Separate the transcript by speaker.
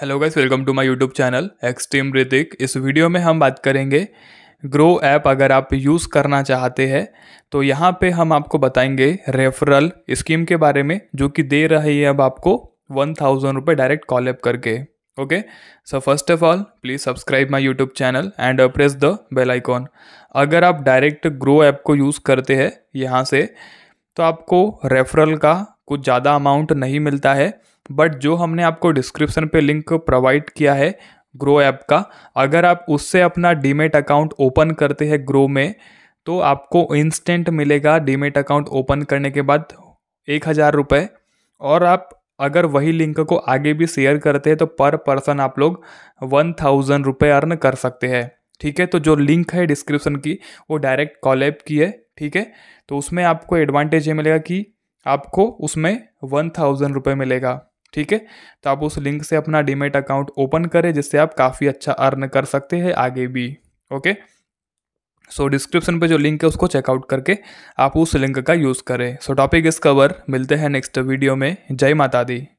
Speaker 1: hello guys welcome to my YouTube channel extreme Hrithik इस video में हम बात करेंगे ग्रो ऐप अगर आप यूज़ करना चाहते हैं तो यहाँ पे हम आपको बताएंगे रेफरल स्कीम के बारे में जो कि दे रही है अब आपको वन थाउजेंड रुपये डायरेक्ट कॉल करके okay so first of all please subscribe my YouTube channel and press the bell icon अगर आप डायरेक्ट ग्रो ऐप को यूज़ करते हैं यहाँ से तो आपको रेफरल का कुछ ज़्यादा अमाउंट नहीं मिलता है बट जो हमने आपको डिस्क्रिप्शन पे लिंक प्रोवाइड किया है ग्रो ऐप का अगर आप उससे अपना डीमेट अकाउंट ओपन करते हैं ग्रो में तो आपको इंस्टेंट मिलेगा डीमेट अकाउंट ओपन करने के बाद एक हज़ार रुपये और आप अगर वही लिंक को आगे भी शेयर करते हैं तो पर पर्सन आप लोग वन थाउजेंड रुपये अर्न कर सकते हैं ठीक है तो जो लिंक है डिस्क्रिप्शन की वो डायरेक्ट कॉलेब की है ठीक है तो उसमें आपको एडवांटेज ये मिलेगा कि आपको उसमें वन थाउजेंड रुपये मिलेगा ठीक है तो आप उस लिंक से अपना डीमेट अकाउंट ओपन करें जिससे आप काफ़ी अच्छा अर्न कर सकते हैं आगे भी ओके सो डिस्क्रिप्शन पे जो लिंक है उसको चेकआउट करके आप उस लिंक का यूज़ करें सो टॉपिक इस कवर मिलते हैं नेक्स्ट वीडियो में जय माता दी